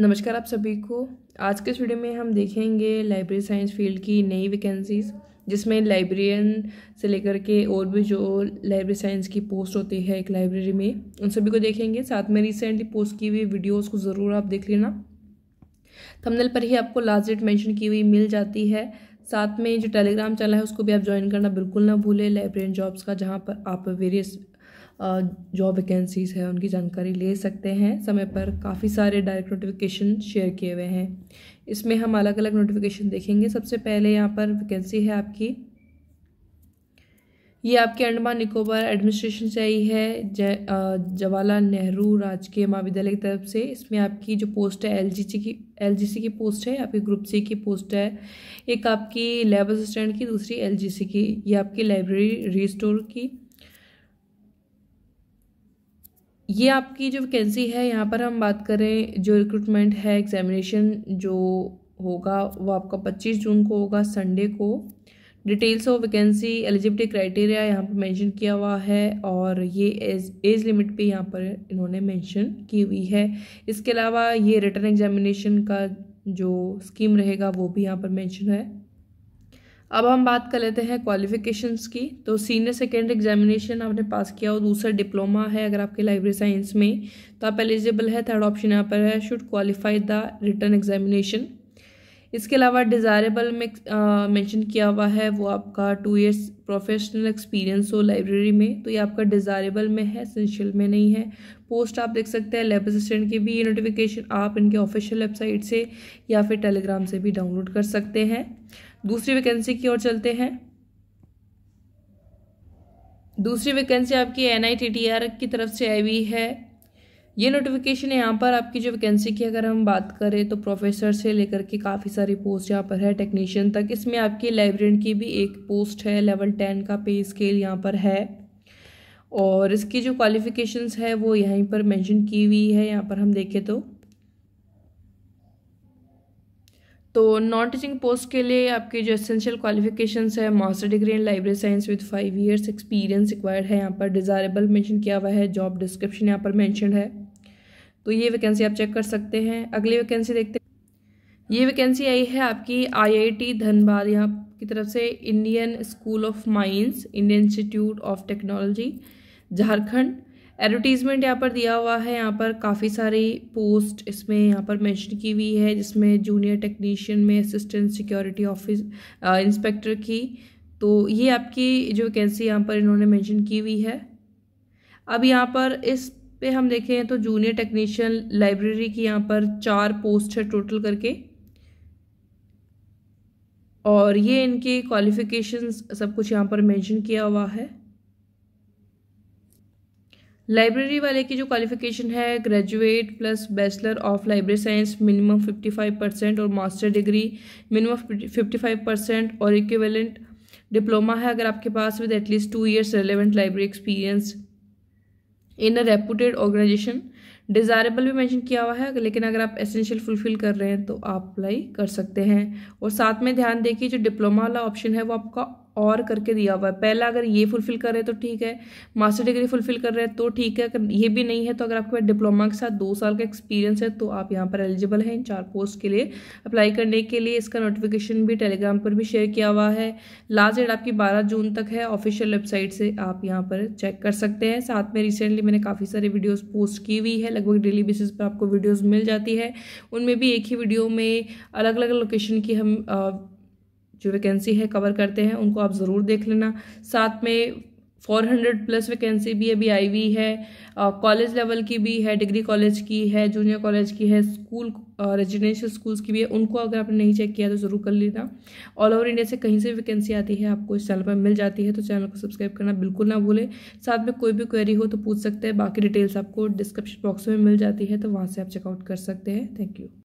नमस्कार आप सभी को आज के इस वीडियो में हम देखेंगे लाइब्रेरी साइंस फील्ड की नई वैकेंसीज़ जिसमें लाइब्रेरियन से लेकर के और भी जो लाइब्रेरी साइंस की पोस्ट होती है एक लाइब्रेरी में उन सभी को देखेंगे साथ में रिसेंटली पोस्ट की हुई वीडियोस को ज़रूर आप देख लेना थंबनेल पर ही आपको लास्ट डेट मैंशन की हुई मिल जाती है साथ में जो टेलीग्राम चैनल है उसको भी आप ज्वाइन करना बिल्कुल ना भूलें लाइब्रेरियन जॉब्स का जहाँ पर आप वेरियस जॉब वैकेंसीज है उनकी जानकारी ले सकते हैं समय पर काफ़ी सारे डायरेक्ट नोटिफिकेशन शेयर किए हुए हैं इसमें हम अलग अलग नोटिफिकेशन देखेंगे सबसे पहले यहाँ पर वैकेंसी है आपकी ये आपके अंडमान निकोबार एडमिनिस्ट्रेशन से आई है जवाहरलाल नेहरू राजकीय महाविद्यालय की तरफ से इसमें आपकी जो पोस्ट है एल की एल की पोस्ट है आपकी ग्रुप सी की पोस्ट है एक आपकी लैब असिस्टेंट की दूसरी एल की ये आपकी लाइब्रेरी रीस्टोर की ये आपकी जो वैकेंसी है यहाँ पर हम बात करें जो रिक्रूटमेंट है एग्जामिनेशन जो होगा वो आपका पच्चीस जून को होगा संडे को details of vacancy eligibility criteria यहाँ पर मेंशन किया हुआ है और ये एज एज लिमिट भी यहाँ पर इन्होंने मेंशन की हुई है इसके अलावा ये रिटर्न एग्जामिनेशन का जो स्कीम रहेगा वो भी यहाँ पर मेंशन है अब हम बात कर लेते हैं क्वालिफिकेशंस की तो सीनियर सेकेंडरी एग्जामिनेशन आपने पास किया और दूसरा डिप्लोमा है अगर आपके लाइब्रेरी साइंस में तो आप एलिजिबल है थर्ड ऑप्शन यहाँ पर है should qualify the written examination इसके अलावा डिज़ायरेबल में मेंशन किया हुआ है वो आपका टू इयर्स प्रोफेशनल एक्सपीरियंस हो लाइब्रेरी में तो ये आपका डिज़ायरेबल में है सेंशियल में नहीं है पोस्ट आप देख सकते हैं लेब असिस्टेंट की भी ये नोटिफिकेशन आप इनके ऑफिशियल वेबसाइट से या फिर टेलीग्राम से भी डाउनलोड कर सकते हैं दूसरी वैकेंसी की ओर चलते हैं दूसरी वैकेंसी आपकी एन की तरफ से आई हुई है ये नोटिफिकेशन यहाँ पर आपकी जो वैकेंसी की अगर हम बात करें तो प्रोफेसर से लेकर के काफ़ी सारी पोस्ट यहाँ पर है टेक्नीशियन तक इसमें आपकी लाइब्रेरियन की भी एक पोस्ट है लेवल टेन का पे स्केल यहाँ पर है और इसकी जो क्वालिफिकेशंस है वो यहीं पर मेंशन की हुई है यहाँ पर हम देखें तो तो नॉन टीचिंग पोस्ट के लिए आपके जो एसेंशियल क्वालिफिकेशंस है master degree in library science with five years experience required है यहाँ पर डिज़ायरेबल मेंशन किया हुआ है जॉब डिस्क्रिप्शन यहाँ पर मेंशन है तो ये वैकेंसी आप चेक कर सकते हैं अगली वैकेंसी देखते हैं ये वैकेंसी आई है आपकी आईआईटी धनबाद यहाँ की तरफ से Indian School of Mines Indian Institute of Technology Jharkhand advertisement यहाँ पर दिया हुआ है यहाँ पर काफ़ी सारी पोस्ट इसमें यहाँ पर मेंशन की हुई है जिसमें जूनियर टेक्नीशियन में असिस्टेंट सिक्योरिटी ऑफिस इंस्पेक्टर की तो ये आपकी जो वैकेंसी यहाँ पर इन्होंने मेंशन की हुई है अब यहाँ पर इस पे हम देखें तो जूनियर टेक्नीशियन लाइब्रेरी की यहाँ पर चार पोस्ट है टोटल करके और ये इनके क्वालिफिकेशन सब कुछ यहाँ पर मेंशन किया हुआ है लाइब्रेरी वाले की जो क्वालिफिकेशन है graduate plus bachelor of library science minimum 55 percent और मास्टर डिग्री मिनिमम 55 परसेंट और इक्विवेलेंट डिप्लोमा है अगर आपके पास with at least two years relevant library experience in a reputed organisation desirable भी मैंशन किया हुआ है लेकिन अगर आप एसेंशियल फुलफिल कर रहे हैं तो आप अप्लाई कर सकते हैं और साथ में ध्यान देखिए जो डिप्लोमा वाला ऑप्शन है वो आपका और करके दिया हुआ है पहला अगर ये फुलफिल कर रहे हैं तो ठीक है मास्टर डिग्री फुलफिल कर रहे हैं तो ठीक है अगर ये भी नहीं है तो अगर आपके पास डिप्लोमा के साथ दो साल का एक्सपीरियंस है तो आप यहाँ पर एलिजिबल हैं इन चार पोस्ट के लिए अप्लाई करने के लिए इसका नोटिफिकेशन भी टेलीग्राम पर भी शेयर किया हुआ है लास्ट डेट आपकी बारह जून तक है ऑफिशियल वेबसाइट से आप यहाँ पर चेक कर सकते हैं साथ में रिसेंटली मैंने काफ़ी सारी वीडियोज़ पोस्ट की हुई है लगभग डेली बेसिस पर आपको वीडियोज़ मिल जाती है उनमें भी एक ही वीडियो में अलग अलग लोकेशन की हम जो वैकेंसी है कवर करते हैं उनको आप ज़रूर देख लेना साथ में 400 प्लस वैकेंसी भी अभी आई हुई है कॉलेज लेवल की भी है डिग्री कॉलेज की है जूनियर कॉलेज की है स्कूल रेजिडेंशियल स्कूल्स की भी है उनको अगर आपने नहीं चेक किया तो ज़रूर कर लेना ऑल ओवर इंडिया से कहीं से वैकेंसी आती है आपको इस चैनल पर मिल जाती है तो चैनल को सब्सक्राइब करना बिल्कुल ना भूलें साथ में कोई भी क्वेरी हो तो पूछ सकते हैं बाकी डिटेल्स आपको डिस्क्रिप्शन बॉक्स में मिल जाती है तो वहाँ से आप चेकआउट कर सकते हैं थैंक यू